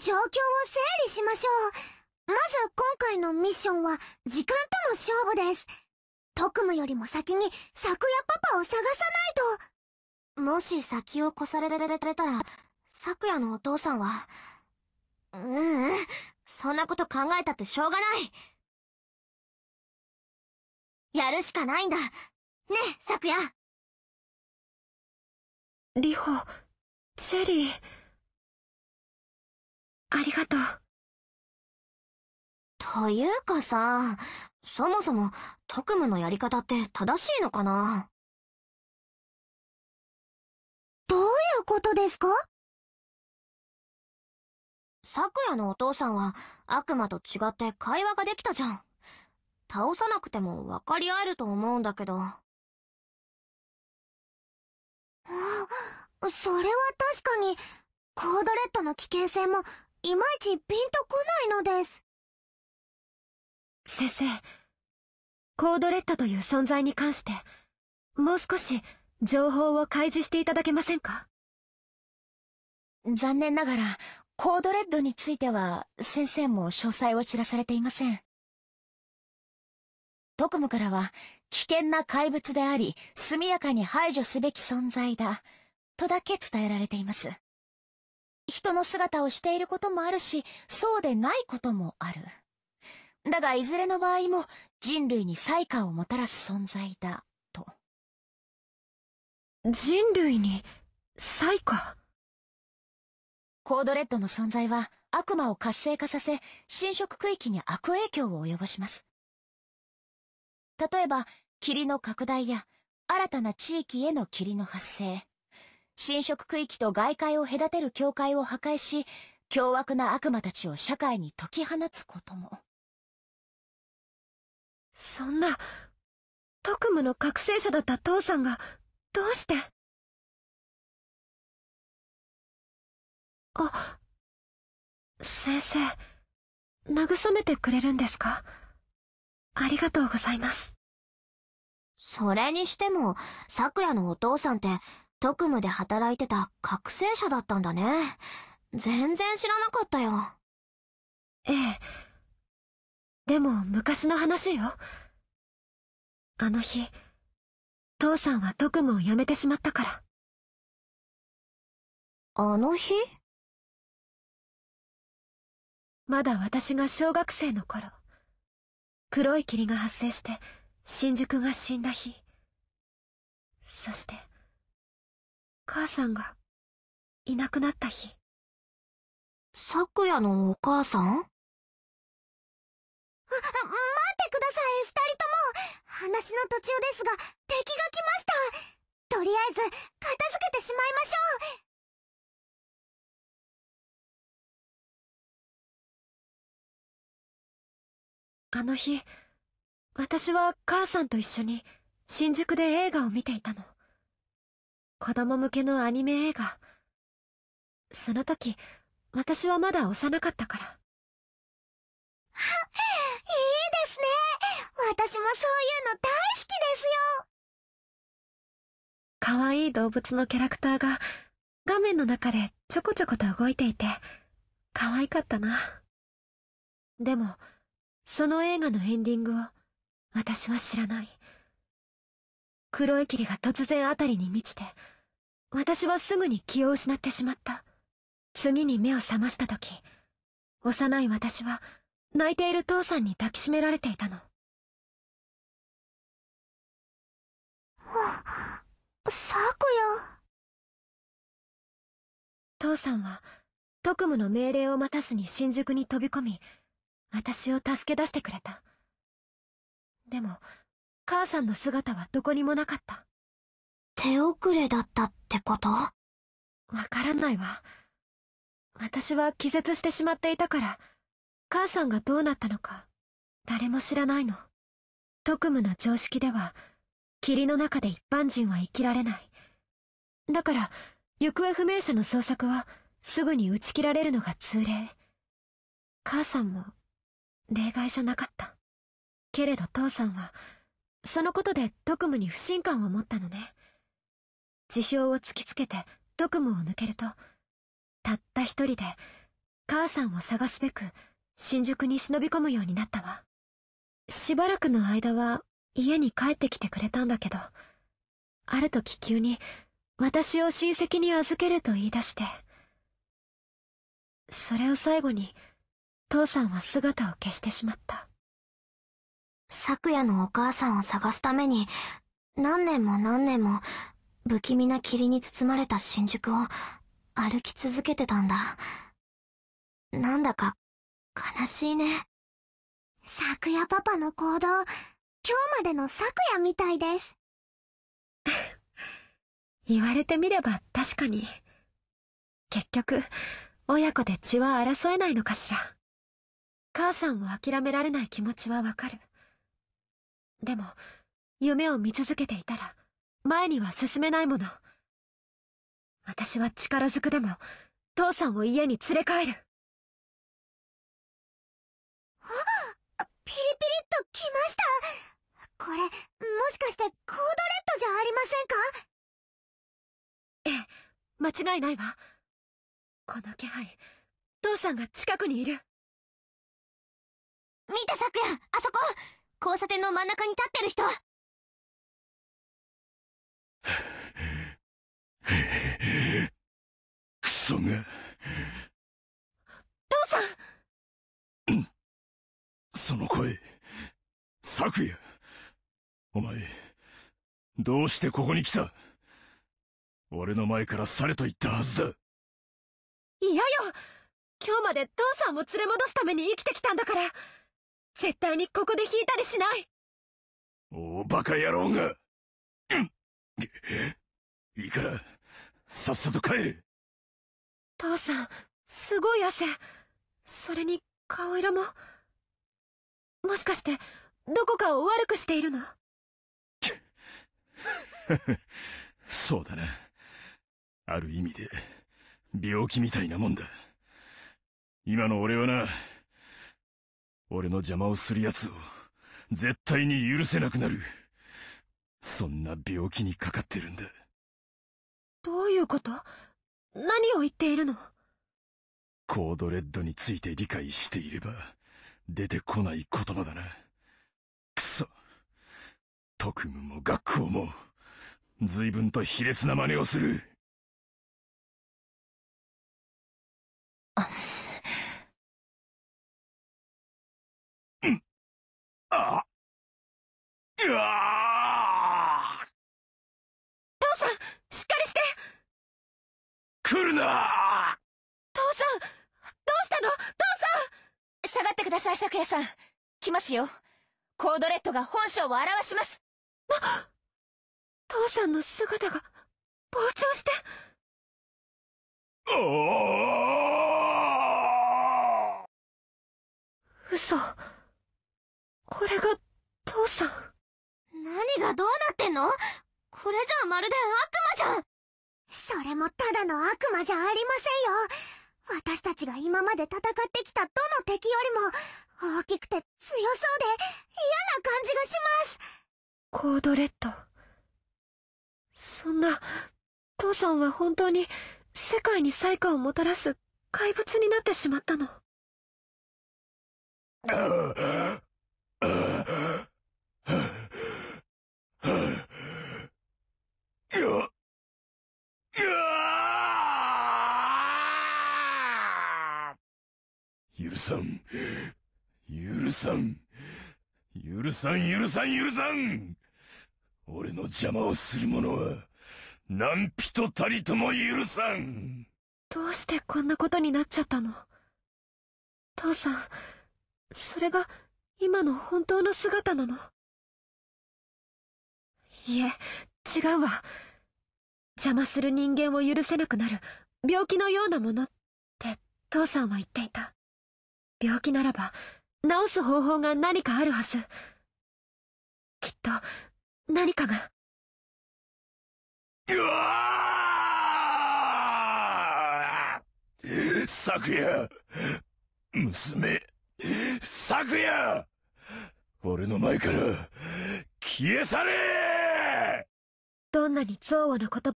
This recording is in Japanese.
状況を整理しましょう。まず今回のミッションは時間との勝負です。特務よりも先に昨夜パパを探さないと。もし先を越されられたら、昨夜のお父さんは。ううん、そんなこと考えたってしょうがない。やるしかないんだ。ねえ、昨夜。リホ、チェリー。ありがとう。というかさ、そもそも特務のやり方って正しいのかなどういうことですか昨夜のお父さんは悪魔と違って会話ができたじゃん。倒さなくても分かり合えると思うんだけど。あ、それは確かにコードレッドの危険性もいまいちピンとこないのです先生コードレッドという存在に関してもう少し情報を開示していただけませんか残念ながらコードレッドについては先生も詳細を知らされていません特務からは危険な怪物であり速やかに排除すべき存在だとだけ伝えられています人の姿をしていることもあるし、そうでないこともある。だがいずれの場合も人類に災禍をもたらす存在だ、と。人類に災禍コードレッドの存在は悪魔を活性化させ、侵食区域に悪影響を及ぼします。例えば、霧の拡大や、新たな地域への霧の発生、侵食区域と外界を隔てる境界を破壊し、凶悪な悪魔たちを社会に解き放つことも。そんな、特務の覚醒者だった父さんが、どうしてあ、先生、慰めてくれるんですかありがとうございます。それにしても、桜のお父さんって、特務で働いてた覚醒者だったんだね。全然知らなかったよ。ええ。でも昔の話よ。あの日、父さんは特務を辞めてしまったから。あの日まだ私が小学生の頃、黒い霧が発生して新宿が死んだ日。そして、母さんがいなくなった日昨夜のお母さん待ってください二人とも話の途中ですが敵が来ましたとりあえず片付けてしまいましょうあの日、私は母さんと一緒に新宿で映画を見ていたの。子供向けのアニメ映画。その時、私はまだ幼かったから。いいですね私もそういうの大好きですよ可愛い動物のキャラクターが画面の中でちょこちょこと動いていて、可愛かったな。でも、その映画のエンディングを私は知らない。黒い霧が突然辺りに満ちて私はすぐに気を失ってしまった次に目を覚ました時幼い私は泣いている父さんに抱きしめられていたのあ、サクよ父さんは特務の命令を待たずに新宿に飛び込み私を助け出してくれたでも母さんの姿はどこにもなかった。手遅れだったってことわからないわ。私は気絶してしまっていたから、母さんがどうなったのか、誰も知らないの。特務の常識では、霧の中で一般人は生きられない。だから、行方不明者の捜索は、すぐに打ち切られるのが通例。母さんも、例外じゃなかった。けれど父さんは、そのことでドクムに不信感を持ったのね辞表を突きつけてドクムを抜けるとたった一人で母さんを探すべく新宿に忍び込むようになったわしばらくの間は家に帰ってきてくれたんだけどある時急に私を親戚に預けると言い出してそれを最後に父さんは姿を消してしまった昨夜のお母さんを探すために、何年も何年も、不気味な霧に包まれた新宿を歩き続けてたんだ。なんだか、悲しいね。昨夜パパの行動、今日までの昨夜みたいです。言われてみれば確かに。結局、親子で血は争えないのかしら。母さんを諦められない気持ちはわかる。でも夢を見続けていたら前には進めないもの私は力ずくでも父さんを家に連れ帰るあピリピリっと来ましたこれもしかしてコードレッドじゃありませんかええ間違いないわこの気配父さんが近くにいる見てさ夜、あそこ交差点の真ん中に立ってる人クソが父さんその声昨夜お前どうしてここに来た俺の前から去れと言ったはずだ嫌よ今日まで父さんを連れ戻すために生きてきたんだから絶対にここで引いたりしない大バカ野郎が、うん、いいからさっさと帰れ父さんすごい汗それに顔色ももしかしてどこかを悪くしているのそうだなある意味で病気みたいなもんだ今の俺はな俺の邪魔をする奴を絶対に許せなくなる。そんな病気にかかってるんだ。どういうこと何を言っているのコードレッドについて理解していれば出てこない言葉だな。くそ。特務も学校も随分と卑劣な真似をする。あ父さんしっかりして来るな父さんどうしたの父さん下がってください朔也さん来ますよコードレッドが本性を表します父さんの姿が膨張して嘘。これが父さん何がどうなってんのこれじゃまるで悪魔じゃんそれもただの悪魔じゃありませんよ私たちが今まで戦ってきたどの敵よりも大きくて強そうで嫌な感じがしますコードレッドそんな父さんは本当に世界に災禍をもたらす怪物になってしまったの 許さん許さん許さん許さん許さん俺の邪魔をする者は何人たりとも許さんどうしてこんなことになっちゃったの父さんそれが今の本当の姿なのいえ違うわ邪魔する人間を許せなくなる病気のようなものって父さんは言っていた病気ならば治す方法が何かあるはずきっと何かがうわ昨夜娘昨夜俺の前から消え去れどんなに憎悪な言葉